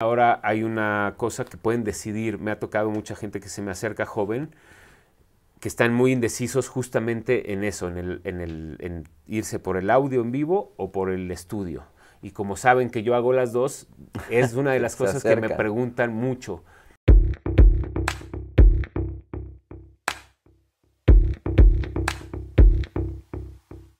Ahora hay una cosa que pueden decidir. Me ha tocado mucha gente que se me acerca joven, que están muy indecisos justamente en eso, en, el, irse por el audio en vivo o por el estudio. Y como saben que yo hago las dos, es una de las cosas que me preguntan mucho.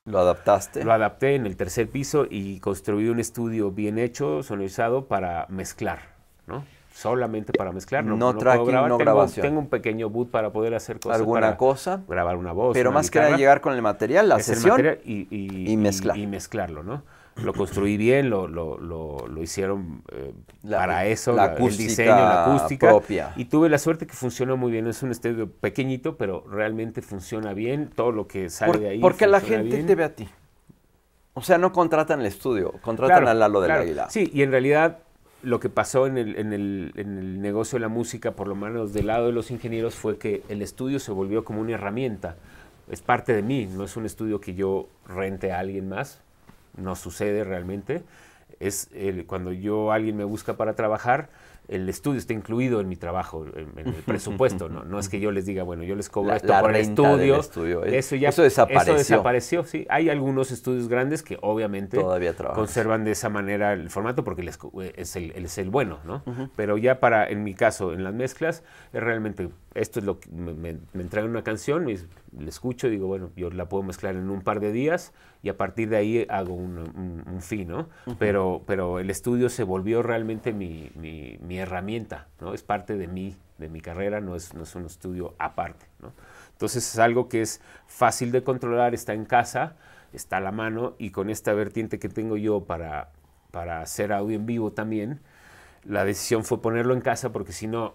¿Lo adaptaste? Lo adapté en el tercer piso y construí un estudio bien hecho, sonorizado para mezclar, ¿no? Solamente para mezclar. No, tracking, no tengo, grabación. Tengo un pequeño boot para poder hacer cosas. ¿Alguna cosa? Grabar una voz. Pero más que nada llegar con el material, la sesión. y, y, mezclarlo, ¿no? lo construí bien, lo, lo, lo, hicieron eh, para eso, el diseño, la acústica Y tuve la suerte que funcionó muy bien. Es un estudio pequeñito, pero realmente funciona bien. Todo lo que sale de ahí. Porque la gente te ve a ti. O sea, no contratan el estudio, contratan al a Lalo de Sí, y en realidad lo que pasó en el, en, el, en el, negocio de la música, por lo menos del lado de los ingenieros, fue que el estudio se volvió como una herramienta. Es parte de mí, no es un estudio que yo rente a alguien más, no sucede realmente, es cuando yo alguien me busca para trabajar, el estudio está incluido en mi trabajo, en, el presupuesto. no, no es que yo les diga, bueno, yo les cobro esto por el estudio. Eso ya eso desapareció. sí. Hay algunos estudios grandes que obviamente conservan de esa manera el formato porque eh, es, el, bueno, ¿no? Pero ya para, en mi caso, en las mezclas, es realmente esto es lo que me, me, una canción, le la escucho, digo, bueno, yo la puedo mezclar en un par de días y a partir de ahí hago un, un, fin, ¿no? pero, pero el estudio se volvió realmente mi herramienta, ¿no? Es parte de mí, de mi carrera, no es, no es un estudio aparte, Entonces es algo que es fácil de controlar, está en casa, está a la mano y con esta vertiente que tengo yo para, para hacer audio en vivo también, la decisión fue ponerlo en casa porque si no,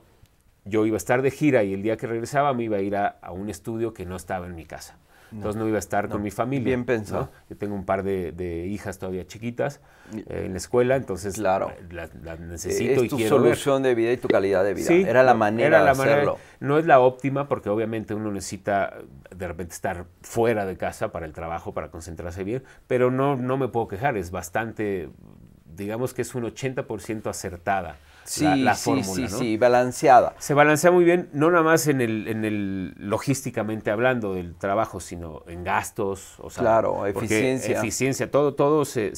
yo iba a estar de gira y el día que regresaba me iba a ir a un estudio que no estaba en mi casa entonces no, iba a estar con mi familia. Bien pensado. Yo tengo un par de, hijas todavía chiquitas eh, en la escuela, entonces claro. la, la eh, necesito y tu solución de vida y tu calidad de vida. Sí, era la manera de hacerlo. no es la óptima porque obviamente uno necesita de repente estar fuera de casa para el trabajo, para concentrarse bien, pero no me puedo quejar, es bastante, digamos que es un 80% acertada sí, sí, Sí, balanceada. Se balancea muy bien, no nada más en el, en el logísticamente hablando del trabajo, sino en gastos, o sea, claro, eficiencia. Eficiencia, todo, todo se,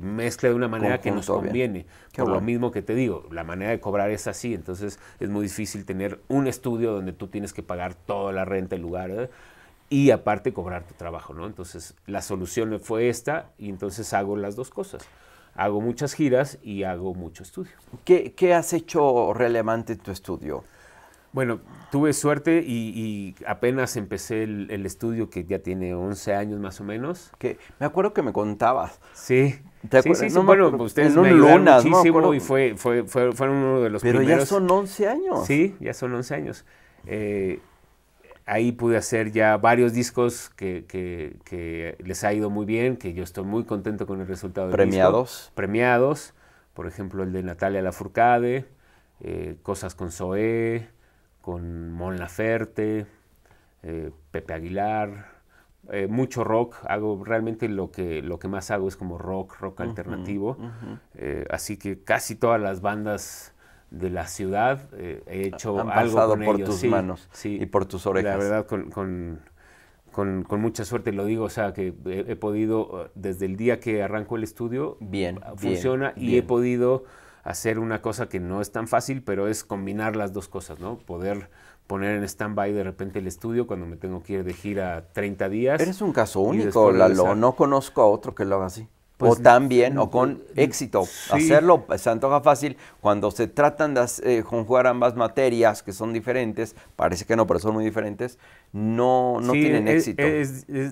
mezcla de una manera que nos conviene. Por lo mismo que te digo, la manera de cobrar es así, entonces es muy difícil tener un estudio donde tú tienes que pagar toda la renta, el lugar. y aparte cobrar tu trabajo, ¿no? Entonces, la solución fue esta y entonces hago las dos cosas hago muchas giras y hago mucho estudio. ¿Qué, has hecho relevante en tu estudio? Bueno, tuve suerte y, apenas empecé el, estudio que ya tiene 11 años más o menos. Que me acuerdo que me contabas. Sí. ¿Te sí, bueno, ustedes me ayudaron muchísimo y fue, fue, fue, fueron uno de los primeros. Pero ya son 11 años. Sí, ya son 11 años. Eh, ahí pude hacer ya varios discos que, les ha ido muy bien, que yo estoy muy contento con el resultado. Del ¿Premiados? Premiados, por ejemplo el de Natalia Lafourcade, eh, Cosas con Zoé, con Mon Laferte, eh, Pepe Aguilar, eh, mucho rock, hago realmente lo que, lo que más hago es como rock, rock alternativo, así que casi todas las bandas de la ciudad eh, he hecho Han algo pasado por tus manos y por tus orejas. La verdad, con, con, mucha suerte lo digo, o sea, que he, podido, desde el día que arranco el estudio, bien, ah, funciona y he podido hacer una cosa que no es tan fácil, pero es combinar las dos cosas, ¿no? Poder poner en stand-by de repente el estudio cuando me tengo que ir de gira 30 días. Eres un caso único, Lalo. No conozco a otro que lo haga así. Pues, o también, o con éxito. Hacerlo pues, se antoja fácil. Cuando se tratan de eh, conjugar ambas materias que son diferentes, parece que no, pero son muy diferentes, no, no tienen e-, éxito.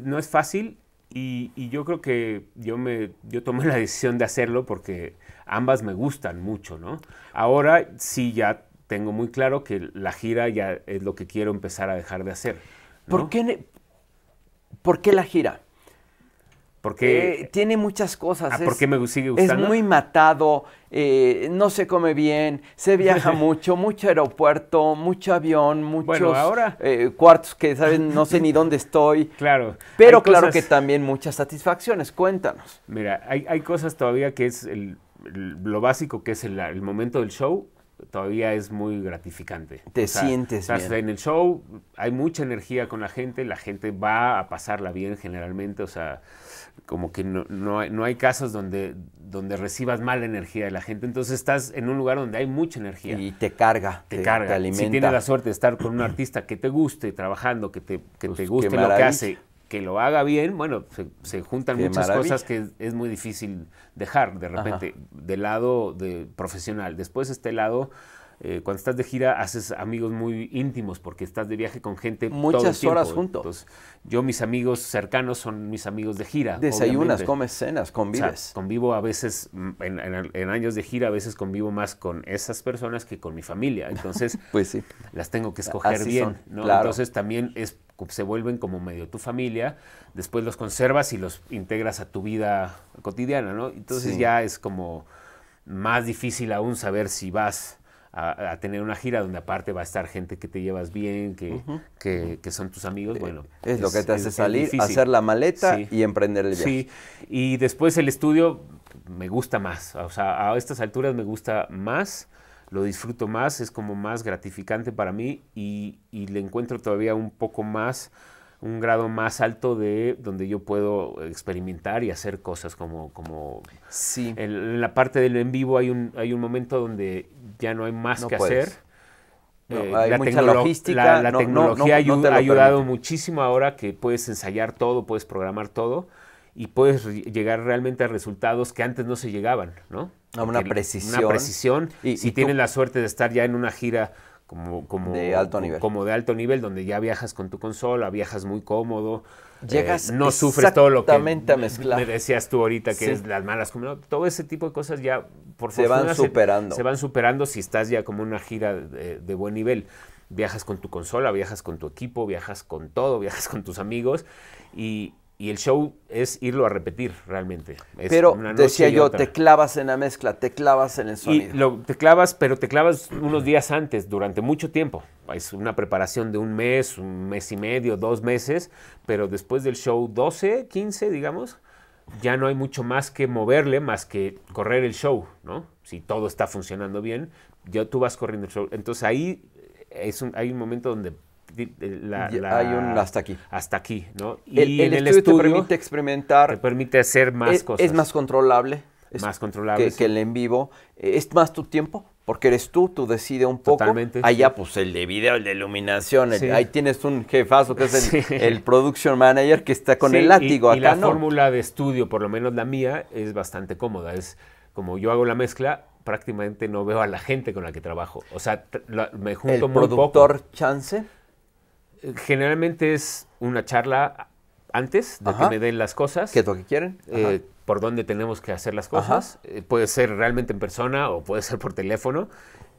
no es fácil y, yo creo que yo, me, tomé la decisión de hacerlo porque ambas me gustan mucho, ¿no? Ahora sí ya tengo muy claro que la gira ya es lo que quiero empezar a dejar de hacer. ¿Por qué la gira? Porque eh, tiene muchas cosas. Ah, ¿Por qué me sigue gustando? Es muy matado, eh, no se come bien, se viaja mucho, mucho aeropuerto, mucho avión, muchos eh, cuartos que saben no sé ni dónde estoy. Claro. Pero claro que también muchas satisfacciones. Cuéntanos. Mira, hay, cosas todavía que es lo básico, que es el momento del show todavía es muy gratificante. Te o sea, sientes En el show hay mucha energía con la gente, la gente va a pasarla bien generalmente, o sea, como que no, hay, no hay casos donde, donde recibas mala energía de la gente, entonces estás en un lugar donde hay mucha energía. Y te carga. Te, carga. alimenta. Si tienes la suerte de estar con un artista que te guste, trabajando, que te, que pues te guste lo que hace que lo haga bien, bueno, se, juntan muchas cosas que es muy difícil dejar de repente de del lado de profesional. Después este lado, eh, cuando estás de gira, haces amigos muy íntimos porque estás de viaje con gente muchas horas juntos. yo mis amigos cercanos son mis amigos de gira. Desayunas, comes cenas, convives. convivo a veces, mm, en, años de gira, a veces convivo más con esas personas que con mi familia. Entonces, pues sí. las tengo que escoger bien. Entonces también es se vuelven como medio tu familia, después los conservas y los integras a tu vida cotidiana, ¿no? Entonces ya es como más difícil aún saber si vas a, tener una gira donde aparte va a estar gente que te llevas bien, que, son tus amigos, eh, bueno. Es, lo que te hace salir, hacer la maleta y emprender el viaje. Sí, y después el estudio me gusta más, o sea, a estas alturas me gusta más lo disfruto más, es como más gratificante para mí y, y le encuentro todavía un poco más, un grado más alto de donde yo puedo experimentar y hacer cosas como... como sí. En, la parte del en vivo hay un, hay un momento donde ya no hay más que hacer. Eh, hay la mucha logística. La, tecnología ha ayudado muchísimo ahora que puedes ensayar todo, puedes programar todo y puedes llegar realmente a resultados que antes no se llegaban, ¿no? A una precisión. Una precisión. Y, si tienes la suerte de estar ya en una gira como, como, de alto nivel. Como de alto nivel, donde ya viajas con tu consola, viajas muy cómodo. Llegas eh, no sufres todo lo que me decías tú ahorita que es las malas todo ese tipo de cosas ya por se van superando se, van superando si estás ya como una gira de, buen nivel viajas con tu consola viajas con tu equipo viajas con todo viajas con tus amigos y, y el show es irlo a repetir realmente. pero decía yo, te clavas en la mezcla, te clavas en el sonido. Y lo, te clavas, pero te clavas unos días antes, durante mucho tiempo. Es una preparación de un mes, un mes y medio, dos meses, pero después del show 12, 15, digamos, ya no hay mucho más que moverle, más que correr el show, ¿no? Si todo está funcionando bien, ya tú vas corriendo el show. Entonces ahí es un, hay un momento donde hay un hasta aquí. Hasta aquí, ¿no? el, estudio te permite experimentar. Te permite hacer más cosas. Es más controlable. Es más controlable. Que, el en vivo. Es más tu tiempo, porque eres tú, tú decides un poco. Totalmente. Allá, pues el de video, el de iluminación. Ahí tienes un jefazo que es el, production manager que está con el látigo. Y, acá la fórmula de estudio, por lo menos la mía, es bastante cómoda. Es como yo hago la mezcla, prácticamente no veo a la gente con la que trabajo. O sea, me junto el productor chance Generalmente es una charla antes de que me den las cosas. ¿Qué es lo que quieren? Eh, por dónde tenemos que hacer las cosas. Eh, puede ser realmente en persona o puede ser por teléfono.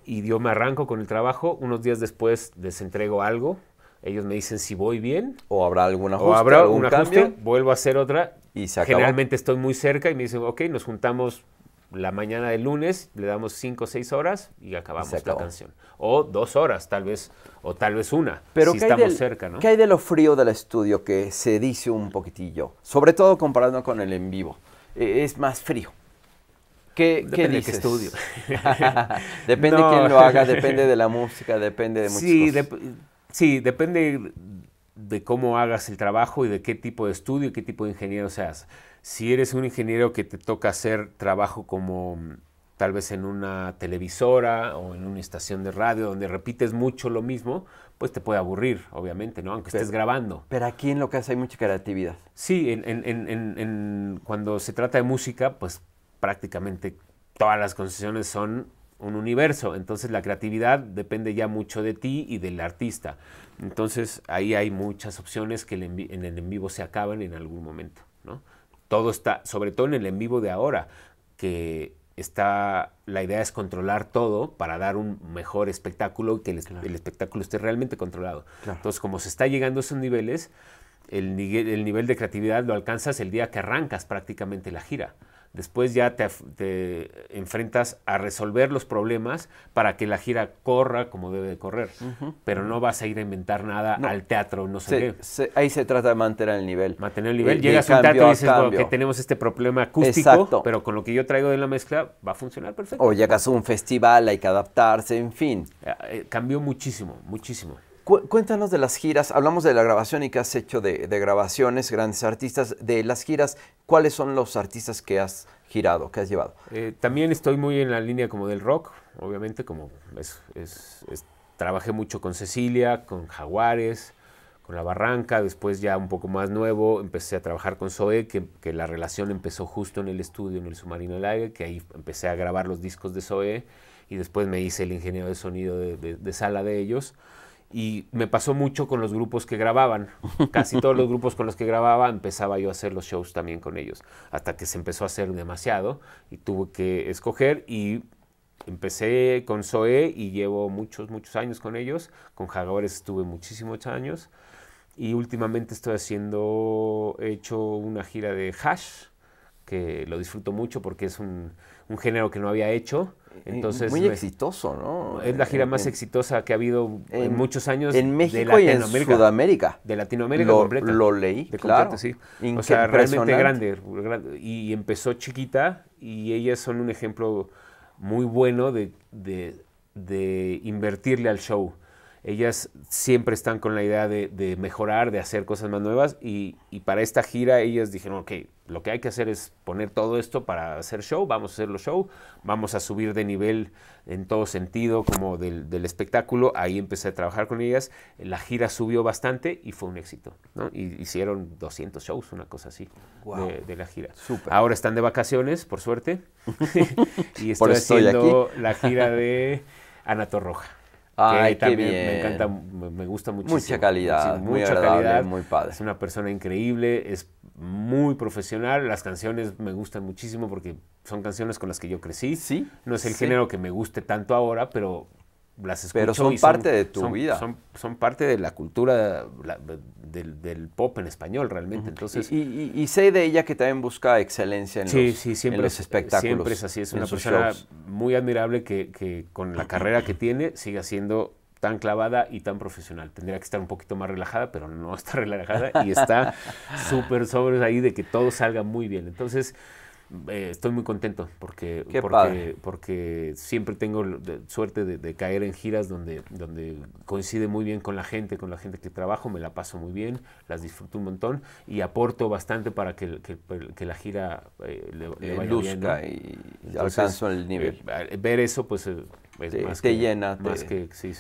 Y yo me arranco con el trabajo. Unos días después les entrego algo. Ellos me dicen si voy bien. O habrá alguna ajuste. O habrá algún Cambio, vuelvo a hacer otra. Y se acabó. Generalmente estoy muy cerca y me dicen, ok, nos juntamos la mañana del lunes le damos cinco o seis horas y acabamos la canción. O dos horas, tal vez, o tal vez una, Pero si estamos cerca, ¿no? ¿Qué hay de lo frío del estudio que se dice un poquitillo? Sobre todo comparando con el en vivo. E, es más frío. ¿Qué, depende dices? de estudio. depende de quién lo haga, depende de la música, depende de muchas cosas. sí, depende de cómo hagas el trabajo y de qué tipo de estudio y qué tipo de ingeniero seas. Si eres un ingeniero que te toca hacer trabajo como mm, tal vez en una televisora o en una estación de radio donde repites mucho lo mismo, pues te puede aburrir, obviamente, ¿no? Aunque estés grabando. Pero aquí en lo que hace hay mucha creatividad. Sí, cuando se trata de música, pues prácticamente todas las concesiones son un universo. Entonces la creatividad depende ya mucho de ti y del artista. Entonces ahí hay muchas opciones que en el en vivo se acaban en algún momento, ¿no? Todo está, sobre todo en el en vivo de ahora, que está, la idea es controlar todo para dar un mejor espectáculo y que el, espectáculo esté realmente controlado. Entonces, como se está llegando a esos niveles, el, el, nivel de creatividad lo alcanzas el día que arrancas prácticamente la gira después ya te, te, enfrentas a resolver los problemas para que la gira corra como debe de correr. Pero no vas a ir a inventar nada al teatro, no sé ahí se trata de mantener el nivel. Mantener el nivel. Llegas a un teatro y dices que tenemos este problema acústico, pero con lo que yo traigo de la mezcla va a funcionar perfecto. O llegas a un festival, hay que adaptarse, en fin. Eh, eh, cambió muchísimo, muchísimo cuéntanos de las giras, hablamos de la grabación y que has hecho de, grabaciones, grandes artistas, de las giras, ¿cuáles son los artistas que has girado, que has llevado? Eh, también estoy muy en la línea como del rock, obviamente, como trabajé mucho con Cecilia, con Jaguares, con La Barranca, después ya un poco más nuevo, empecé a trabajar con Zoe, que, la relación empezó justo en el estudio, en el Submarino del Aire, que ahí empecé a grabar los discos de Zoe y después me hice el ingeniero de sonido de sala de ellos. Y me pasó mucho con los grupos que grababan. Casi todos los grupos con los que grababa empezaba yo a hacer los shows también con ellos. Hasta que se empezó a hacer demasiado y tuve que escoger. Y empecé con Zoe y llevo muchos, muchos años con ellos. Con Jaguares estuve muchísimos años. Y últimamente estoy haciendo, he hecho una gira de hash, que lo disfruto mucho porque es un, un género que no había hecho entonces, muy exitoso, ¿no? Es la gira más exitosa que ha habido en, muchos años. En México de y en Sudamérica. De Latinoamérica lo, leí, de claro. sí. O sea, realmente grande. Y empezó chiquita y ellas son un ejemplo muy bueno de, de invertirle al show ellas siempre están con la idea de, mejorar, de hacer cosas más nuevas y, para esta gira ellas dijeron, ok, lo que hay que hacer es poner todo esto para hacer show, vamos a hacerlo show, vamos a subir de nivel en todo sentido como del, espectáculo, ahí empecé a trabajar con ellas, la gira subió bastante y fue un éxito, hicieron 200 shows, una cosa así, de, la gira. Ahora están de vacaciones, por suerte, y estoy, haciendo la gira de Anato Roja. Ay, que, Me, encanta, me, gusta muchísimo. Mucha calidad, muy mucha calidad. padre. Es una persona increíble, es muy profesional. Las canciones me gustan muchísimo porque son canciones con las que yo crecí. Sí. No es el género que me guste tanto ahora, pero pero son, parte de tu vida. Son, parte de la cultura del, pop en español realmente. Entonces, y, sé de ella que también busca excelencia en, sí, los, sí, siempre, en los Siempre es así, es una persona muy admirable que, con la carrera que tiene siga siendo tan clavada y tan profesional. Tendría que estar un poquito más relajada, pero no está relajada y está súper sobre ahí de que todo salga muy bien. Entonces, eh, estoy muy contento porque, porque, siempre tengo suerte de, caer en giras donde, donde coincide muy bien con la gente, con la gente que trabajo, me la paso muy bien, las disfruto un montón y aporto bastante para que, la gira eh, le, eh, vaya bien, y el nivel. ver eso, pues te, más que, llena.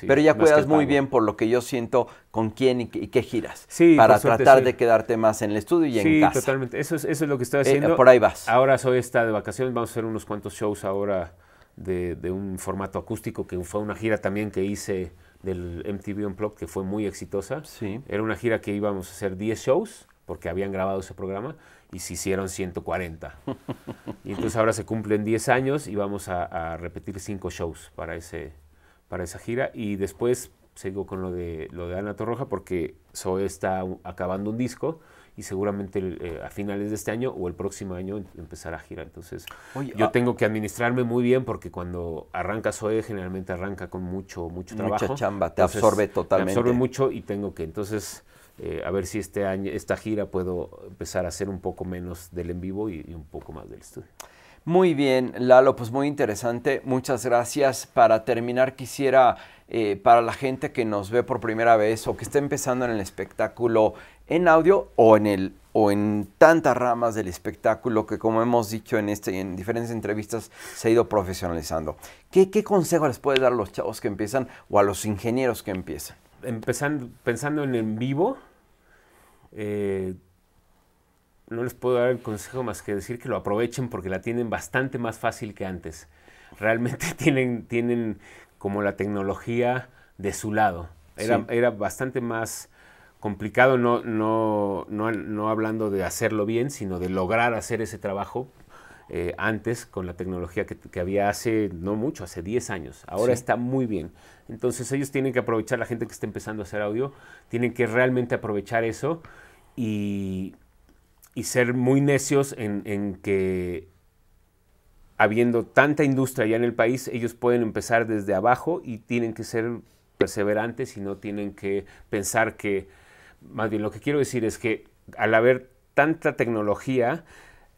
Pero ya cuidas muy bien, por lo que yo siento, con quién y, qué, giras. para tratar de quedarte más en el estudio y en casa. Sí, totalmente. Eso es, lo que estoy eh, haciendo. por ahí vas. Ahora soy esta de vacaciones. Vamos a hacer unos cuantos shows ahora de, un formato acústico, que fue una gira también que hice del MTV Unplugged, que fue muy exitosa. Era una gira que íbamos a hacer 10 shows porque habían grabado ese programa y se hicieron 140. y entonces ahora se cumplen 10 años y vamos a, repetir 5 shows para, ese, para esa gira. Y después sigo con lo de, lo de Ana Torroja porque Zoe está acabando un disco y seguramente eh, a finales de este año o el próximo año em, empezará a girar. Entonces, yo ah tengo que administrarme muy bien porque cuando arranca Zoe generalmente arranca con mucho, mucho trabajo. Mucha chamba, te absorbe totalmente. Te absorbe mucho y tengo que, entonces, eh, a ver si este año, esta gira puedo empezar a hacer un poco menos del en vivo y, un poco más del estudio. Muy bien, Lalo, pues muy interesante. Muchas gracias. Para terminar, quisiera, eh, para la gente que nos ve por primera vez o que está empezando en el espectáculo en audio o en, el, o en tantas ramas del espectáculo que, como hemos dicho en, este, en diferentes entrevistas, se ha ido profesionalizando, ¿qué, consejo les puedes dar a los chavos que empiezan o a los ingenieros que empiezan? Empezando, pensando en en vivo, eh, no les puedo dar el consejo más que decir que lo aprovechen porque la tienen bastante más fácil que antes. Realmente tienen, tienen como la tecnología de su lado. Era, bastante más complicado, no hablando de hacerlo bien, sino de lograr hacer ese trabajo eh, antes con la tecnología que, había hace no mucho, hace 10 años. Ahora está muy bien. Entonces ellos tienen que aprovechar, la gente que está empezando a hacer audio, tienen que realmente aprovechar eso y, y ser muy necios en, en que habiendo tanta industria ya en el país, ellos pueden empezar desde abajo y tienen que ser perseverantes y no tienen que pensar que, más bien lo que quiero decir es que al haber tanta tecnología,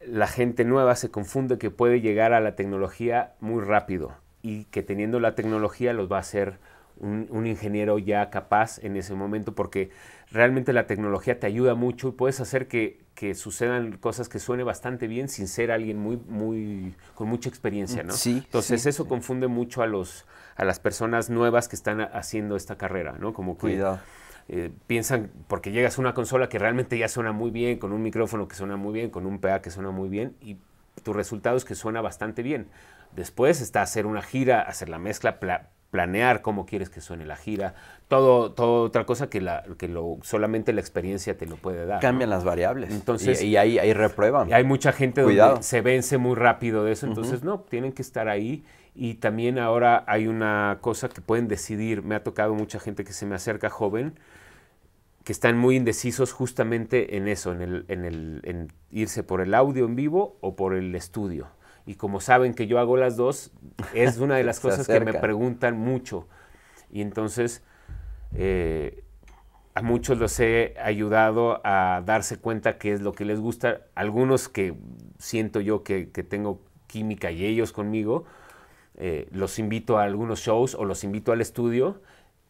la gente nueva se confunde que puede llegar a la tecnología muy rápido y que teniendo la tecnología los va a hacer un, ingeniero ya capaz en ese momento porque realmente la tecnología te ayuda mucho y puedes hacer que, sucedan cosas que suene bastante bien sin ser alguien muy, muy, con mucha experiencia, ¿no? Sí. Entonces eso confunde mucho a los, a las personas nuevas que están haciendo esta carrera, ¿no? Como Cuidado eh, piensan, porque llegas a una consola que realmente ya suena muy bien, con un micrófono que suena muy bien, con un PA que suena muy bien, y tus resultado es que suena bastante bien. Después está hacer una gira, hacer la mezcla, planear cómo quieres que suene la gira, todo, todo otra cosa que, la, que lo, solamente la experiencia te lo puede dar. Cambian las variables. Entonces, y, ahí, ahí, reprueban. Y hay mucha gente donde se vence muy rápido de eso, entonces no, tienen que estar ahí. Y también ahora hay una cosa que pueden decidir. Me ha tocado mucha gente que se me acerca joven que están muy indecisos justamente en eso, en, el, irse por el audio en vivo o por el estudio. Y como saben que yo hago las dos, es una de las cosas que me preguntan mucho. Y entonces eh, a muchos los he ayudado a darse cuenta qué es lo que les gusta. Algunos que siento yo que, tengo química y ellos conmigo, eh, los invito a algunos shows o los invito al estudio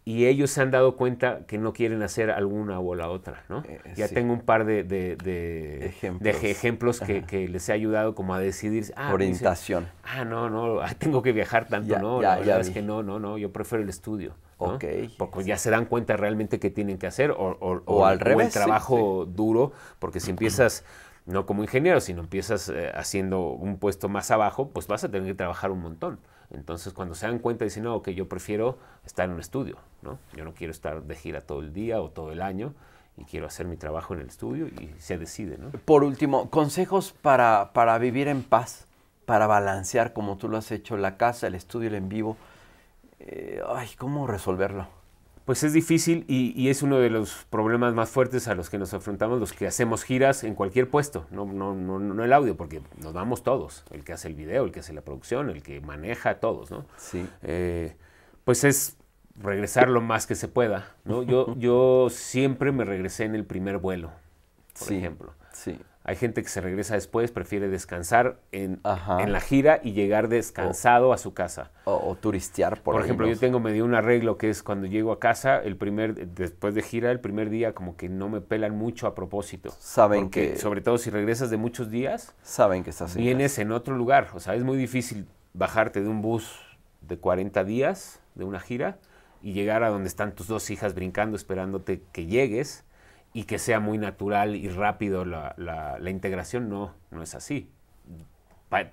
y ellos se han dado cuenta que no quieren hacer alguna o la otra, ¿no? Eh, eh, ya tengo un par de, de, ejemplos, que, les he ayudado como a decidir. Ah, Orientación. ah, no, no, ah, tengo que viajar tanto, no, ya, la es que no, no, no, yo prefiero el estudio. Ok. Porque ya se dan cuenta realmente que tienen que hacer o, o, al revés. el trabajo duro, porque si empiezas no como ingeniero, sino empiezas eh, haciendo un puesto más abajo, pues vas a tener que trabajar un montón. Entonces, cuando se dan cuenta, dicen, no, ok, yo prefiero estar en un estudio, ¿no? Yo no quiero estar de gira todo el día o todo el año y quiero hacer mi trabajo en el estudio y se decide, ¿no? Por último, consejos para, para vivir en paz, para balancear, como tú lo has hecho, la casa, el estudio, el en vivo. Eh, ay, ¿cómo resolverlo? Pues es difícil y, es uno de los problemas más fuertes a los que nos afrontamos los que hacemos giras en cualquier puesto, no, no, no, el audio, porque nos vamos todos, el que hace el video, el que hace la producción, el que maneja, todos, ¿no? Sí. Eh, pues es regresar lo más que se pueda, ¿no? Yo, yo siempre me regresé en el primer vuelo, por ejemplo. Sí. Hay gente que se regresa después, prefiere descansar en, la gira y llegar descansado a su casa. O, turistear, por, por ejemplo. Yo tengo medio un arreglo que es cuando llego a casa, el primer, después de gira, el primer día como que no me pelan mucho a propósito. Saben que... Sobre todo si regresas de muchos días. Saben que estás Vienes en otro lugar. O sea, es muy difícil bajarte de un bus de 40 días, de una gira, y llegar a donde están tus dos hijas brincando, esperándote que llegues y que sea muy natural y rápido la, la, integración, no, no es así.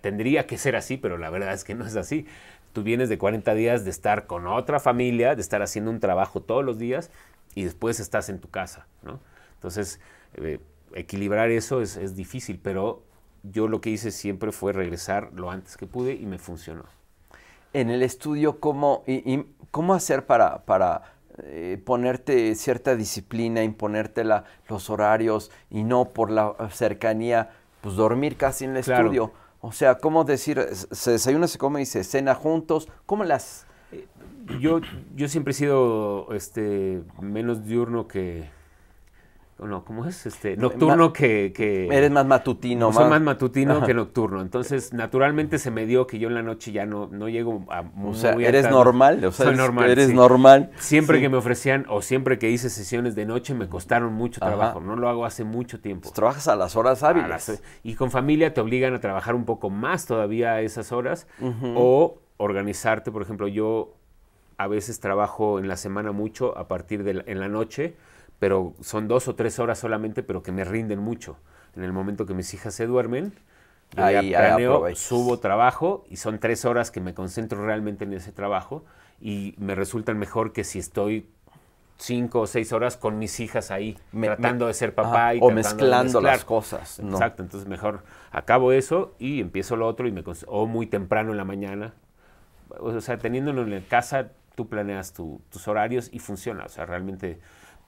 tendría que ser así, pero la verdad es que no es así. Tú vienes de 40 días de estar con otra familia, de estar haciendo un trabajo todos los días y después estás en tu casa, ¿no? Entonces, eh, equilibrar eso es, es difícil, pero yo lo que hice siempre fue regresar lo antes que pude y me funcionó. En el estudio, ¿cómo, y, y, cómo hacer para, para eh, ponerte cierta disciplina, imponértela los horarios y no por la eh, cercanía, pues dormir casi en el estudio. O sea, ¿cómo decir, se desayuna, se come y se cena juntos? ¿Cómo las...? Eh, yo, yo siempre he sido este, menos diurno que, no, ¿cómo es? Este, nocturno que, Eres más matutino. Soy más matutino que nocturno. Entonces, naturalmente se me dio que yo en la noche ya no, no llego a muy, O sea, eres normal. O sea, soy eres, normal. Eres normal. Siempre que me ofrecían o siempre que hice sesiones de noche me costaron mucho trabajo. No lo hago hace mucho tiempo. Pues, trabajas a las horas hábiles. y con familia te obligan a trabajar un poco más todavía a esas horas o organizarte. Por ejemplo, yo a veces trabajo en la semana mucho a partir de la, en la noche pero son dos o tres horas solamente, pero que me rinden mucho. En el momento que mis hijas se duermen, ahí, planeo, subo trabajo y son tres horas que me concentro realmente en ese trabajo y me resultan mejor que si estoy cinco o seis horas con mis hijas ahí, tratando de ser papá y o mezclando las cosas. Exacto, entonces mejor acabo eso y empiezo lo otro y me o muy temprano en la mañana. O sea, teniéndolo en casa, tú planeas tus horarios y funciona. O sea, realmente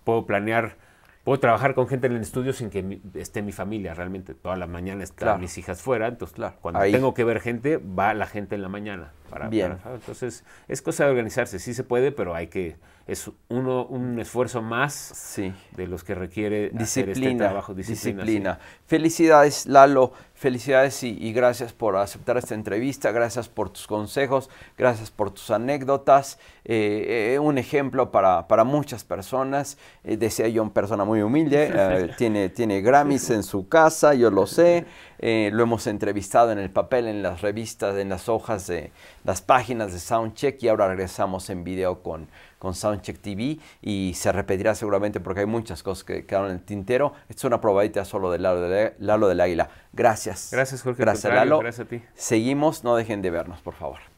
puedo planear, puedo trabajar con gente en el estudio sin que esté mi familia realmente. Toda la mañana están mis hijas fuera, entonces claro. cuando tengo que ver gente, va la gente en la mañana. Bien. entonces, es cosa de organizarse. Sí se puede, pero hay que. Es uno un esfuerzo más de los que requiere este disciplina, trabajo. Disciplina. Felicidades, Lalo. Felicidades y, gracias por aceptar esta entrevista. Gracias por tus consejos. Gracias por tus anécdotas. Eh, eh, un ejemplo para, muchas personas. Eh, decía yo, una persona muy humilde. tiene, tiene Grammys en su casa, yo lo sé. lo hemos entrevistado en el papel, en las revistas, en las hojas de las páginas de Soundcheck y ahora regresamos en video con, con Soundcheck TV y se repetirá seguramente porque hay muchas cosas que quedaron en el tintero. Esto es una probadita solo de Lalo, de Lalo del Águila. Gracias. Gracias, Jorge. Gracias, Lalo. Gracias a ti. Seguimos, no dejen de vernos, por favor.